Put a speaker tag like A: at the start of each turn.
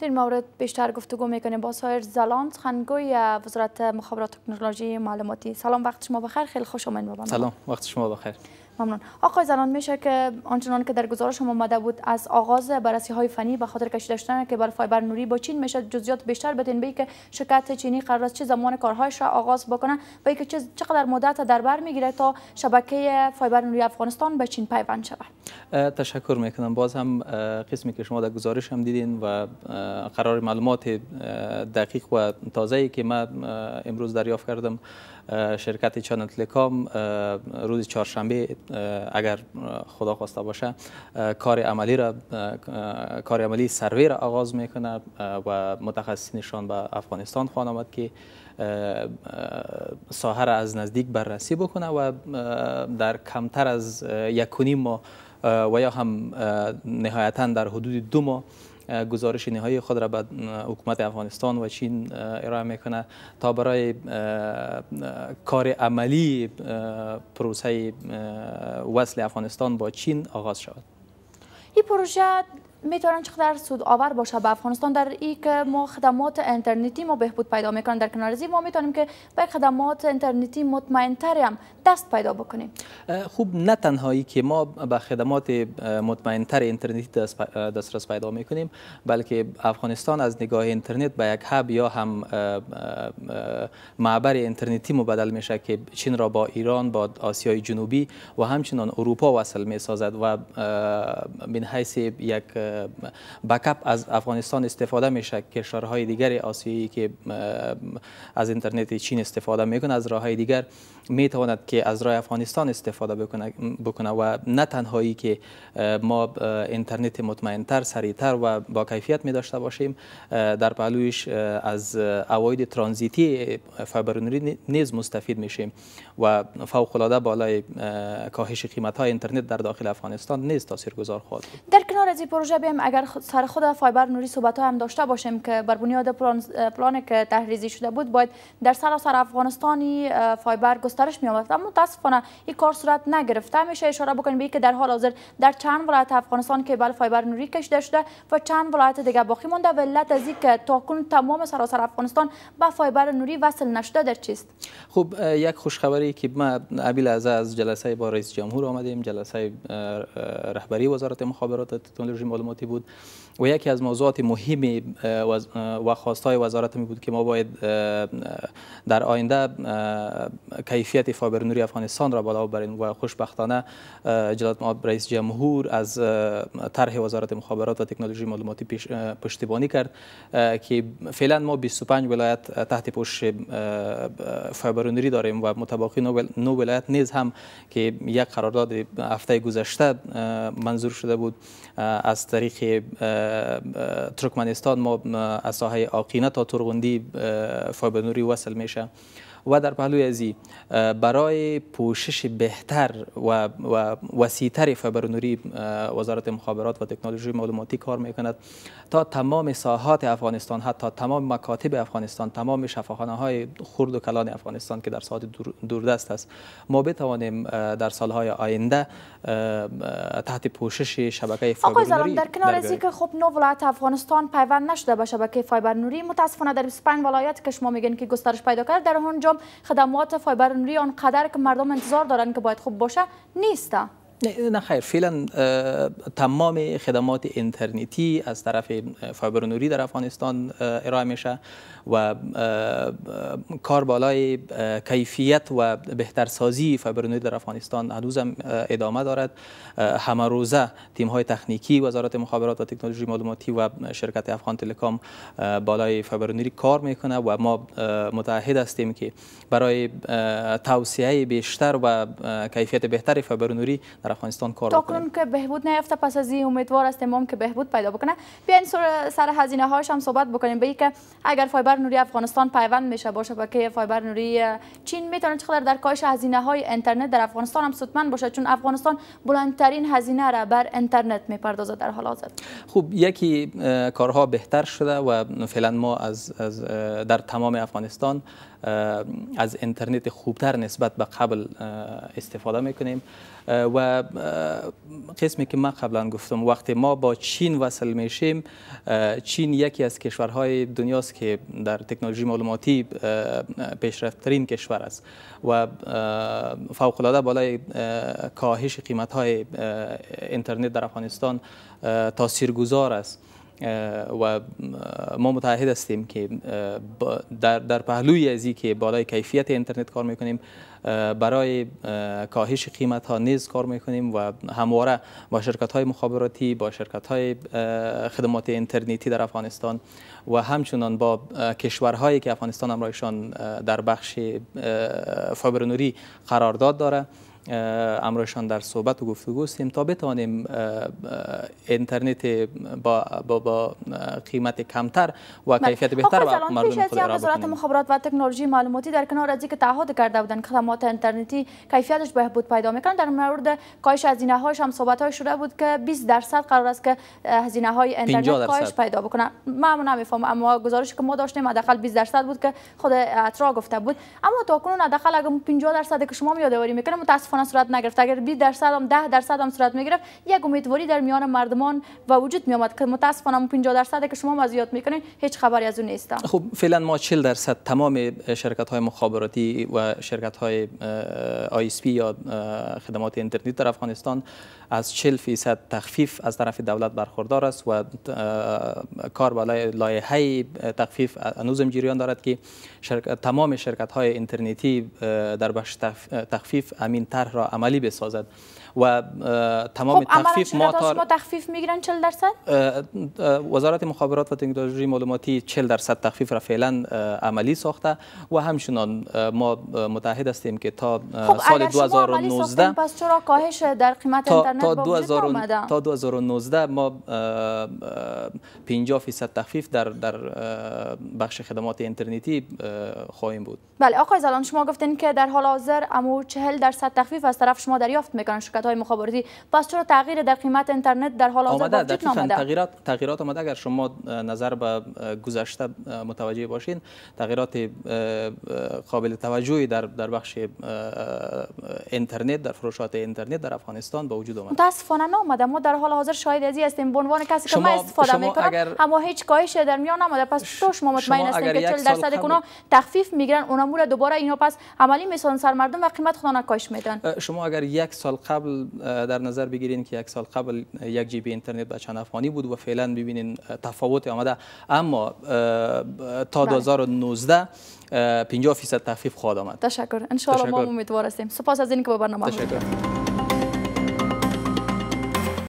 A: در مورد بیشتر گفتگو میکنیم با سایر زلان خنگوی وزارت مخابرات تکنولوژی معلوماتی سلام وقت شما بخیر خیلی خوش آمدید سلام
B: وقت شما بخیر
A: ممنون آقای زنان میشه که آنچنان که در گزارش شما آمده بود از آغاز بررسی های فنی به خاطر کشیده شدن که بر فایبر نوری با چین میشه جزئیات بیشتر بدین به که شرکت چینی قرار است چه زمان کارهایش را آغاز بکنه و که چه چقدر مدت در بر میگیره تا شبکه فایبر نوری افغانستان به چین پیوند شود
B: تشکر میکنم باز هم قسمی که شما در گزارش هم دیدین و قرار معلومات دقیق و تازه ای که من امروز دریافت کردم شرکت چانل تلکام روز چهارشنبه اگر خدا خواسته باشه کار عملی را عملی سروی را آغاز میکنه و متخصصینشان به افغانستان خواهند آمد که ساحه را از نزدیک بررسی بکنه و در کمتر از یک و ماه و یا هم نهایتا در حدود دو ماه گزارش نهایی خود را به حکومت افغانستان و چین ارائه میکنه تا برای کار عملی پروسه وصل افغانستان با چین آغاز شود
A: این پروژه میتونن چقدر سود آور باشه به افغانستان در ای که ما خدمات انترنتی ما بهبود پیدا میکنن در کنار ما میتونیم که به خدمات انترنتی مطمئن هم دست پیدا بکنیم
B: خوب نه تنهایی که ما به خدمات مطمئنتر تر اینترنتی دسترس پیدا میکنیم بلکه افغانستان از نگاه اینترنت به یک هب یا هم معبر اینترنتی مبدل میشه که چین را با ایران با آسیای جنوبی و همچنان اروپا وصل میسازد و من حیث یک بکپ از افغانستان استفاده میشه کشورهای دیگر آسیایی که از اینترنت چین استفاده میکنه از راههای دیگر میتواند که از راه افغانستان استفاده بکنه, و نه تنهایی که ما اینترنت مطمئنتر سریعتر و با کیفیت می داشته باشیم در پهلویش از اواید ترانزیتی فایبرنری نیز مستفید میشیم و فوق العاده بالای کاهش قیمت های اینترنت در داخل افغانستان نیز تاثیرگذار خواهد
A: در کنار از این پروژه بیم اگر سر خود فایبر نوری صحبت هم داشته باشیم که بر بنیاد پلان, که تحریزی شده بود باید در سراسر افغانستانی فایبر گسترش می آمد اما متاسفانه این کار صورت نگرفته میشه اشاره بکنیم به که در حال حاضر در چند ولایت افغانستان که بل فایبر نوری کشیده شده و چند ولایت دیگه باقی مونده ولت از از که تاکنون تمام سراسر افغانستان با فایبر نوری وصل نشده در چیست
B: خب یک خوشخبری که ما ابیل از جلسه با رئیس جمهور آمدیم جلسه رهبری وزارت مخابرات تکنولوژی بود و یکی از موضوعات مهم و های وزارت می بود که ما باید در آینده کیفیت فایبر افغانستان را بالا ببریم و خوشبختانه جلالت رئیس جمهور از طرح وزارت مخابرات و تکنولوژی معلوماتی پشتیبانی کرد که فعلا ما 25 ولایت تحت پوش فایبر داریم و متباقی نو ولایت نیز هم که یک قرارداد هفته گذشته منظور شده بود از طریق ترکمنستان ما از ساحه آقینه تا ترغندی فایبر نوری وصل میشه و در پهلوی ازی برای پوشش بهتر و, و وسیعتر فبرنوری وزارت مخابرات و تکنولوژی معلوماتی کار میکند تا تمام ساحات افغانستان حتی تمام مکاتب افغانستان تمام شفاخانه های خرد و کلان افغانستان که در ساعت دوردست است ما بتوانیم در سالهای آینده تحت پوشش شبکه فایبر نوری در کنار از که
A: خب نو ولایت افغانستان پیوند نشده به شبکه فایبر نوری متاسفانه در 25 ولایت که شما میگن که گسترش پیدا کرد در اونجا خدمات فایبر نوری آنقدر که مردم انتظار دارن که باید خوب باشه نیسته نه
B: خیر فعلا تمام خدمات اینترنتی از طرف فایبر در افغانستان ارائه میشه و کار بالای کیفیت و بهترسازی فایبر نوری در افغانستان هنوز ادامه دارد همه روزه تیم های تکنیکی وزارت مخابرات و تکنولوژی معلوماتی و شرکت افغان تلکام بالای فایبر کار میکنه و ما متعهد هستیم که برای توسعه بیشتر و کیفیت بهتر فایبر در افغانستان کار
A: که بهبود نیافته پس از این امیدوار است امام که بهبود پیدا بکنه بیاین سر سر هزینه هاش هم صحبت بکنیم به که اگر فایبر نوری افغانستان پیوند میشه با که فایبر نوری چین میتونه چقدر در کاهش هزینه های اینترنت در افغانستان هم سودمند باشه چون افغانستان بلندترین هزینه را بر اینترنت میپردازه در حال حاضر
B: خوب یکی کارها بهتر شده و فعلا ما از در تمام افغانستان از اینترنت خوبتر نسبت به قبل استفاده میکنیم و قسمی که من قبلا گفتم وقتی ما با چین وصل میشیم چین یکی از کشورهای دنیاست که در تکنولوژی معلوماتی پیشرفتترین کشور است و فوق العاده بالای کاهش قیمت های اینترنت در افغانستان تاثیرگذار است و ما متعهد هستیم که در, در پهلوی ازی که بالای کیفیت اینترنت کار میکنیم برای کاهش قیمت ها نیز کار میکنیم و همواره با شرکت های مخابراتی با شرکت های خدمات اینترنتی در افغانستان و همچنان با کشورهایی که افغانستان همراهشان در بخش قرار قرارداد داره امرشان در صحبت و گفتگو هستیم تا بتوانیم اینترنت با, با, با قیمت کمتر و بله. کیفیت بهتر به خب، خب، مردم خود را وزارت مخابرات
A: و تکنولوژی معلوماتی در کنار از اینکه تعهد کرده بودن خدمات اینترنتی کیفیتش بهبود پیدا میکنند در مورد کاهش هزینه هایش هم صحبت های شده بود که 20 درصد قرار است که هزینه های اینترنت کاهش پیدا بکنه من نمیفهمم اما گزارشی که ما داشتیم حداقل 20 درصد بود که خود اطرا گفته بود اما تاکنون کنون حداقل اگر 50 درصد که شما یادآوری میکنه متاسف متاسفانه صورت نگرفت اگر 20 درصد هم 10 درصد هم صورت میگرفت یک امیدواری در میان مردمان و وجود می آمد که متاسفانه 50 درصد که شما ما زیاد میکنین هیچ خبری از اون نیست خب
B: فعلا ما 40 درصد تمام شرکت های مخابراتی و شرکت های آی یا خدمات اینترنت در افغانستان از 40 فیصد تخفیف از طرف دولت برخوردار است و کار بالای لایحه تخفیف انوزم جریان دارد که شرکت، تمام شرکت های اینترنتی در بخش تخفیف امین را عملی بسازد و تمام خب، تخفیف ما تا
A: تخفیف میگیرن 40 درصد
B: وزارت مخابرات و تکنولوژی معلوماتی 40 درصد تخفیف را فعلا عملی ساخته و همچنان ما متحد هستیم که تا خب، سال 2019 پس
A: چرا کاهش در قیمت تا اینترنت تا 2000 تا
B: 2019 ما 50 تخفیف در در بخش خدمات اینترنتی خواهیم بود
A: بله آقای زلان شما گفتین که در حال حاضر امو 40 درصد تخفیف از طرف شما دریافت میکنن های مخابراتی پس چرا تغییر در قیمت اینترنت در حال حاضر وجود دقیقاً تغییرات
B: تغییرات آمده اگر شما نظر به گذشته متوجه باشین تغییرات قابل توجهی در در بخش اینترنت در فروشات اینترنت در افغانستان به وجود آمده
A: متاسفانه نامده ما در حال حاضر شاهد ازی هستیم به عنوان کسی که ما استفاده میکنم اما هیچ کاهش در میان نماده پس تو شما مطمئن هستین که 40 درصد کنا تخفیف میگیرن اونم دوباره اینو پس عملی میسان سر مردم و قیمت خودانا کاهش میدن
B: شما اگر یک سال قبل در نظر بگیرین که یک سال قبل یک جیبی اینترنت به چند افغانی بود و فعلا ببینین تفاوت آمده اما تا 2019 بله. 50 فیصد تخفیف خواهد آمد
A: تشکر ان ما امیدوار هستیم سپاس از اینکه به برنامه
B: تشکر.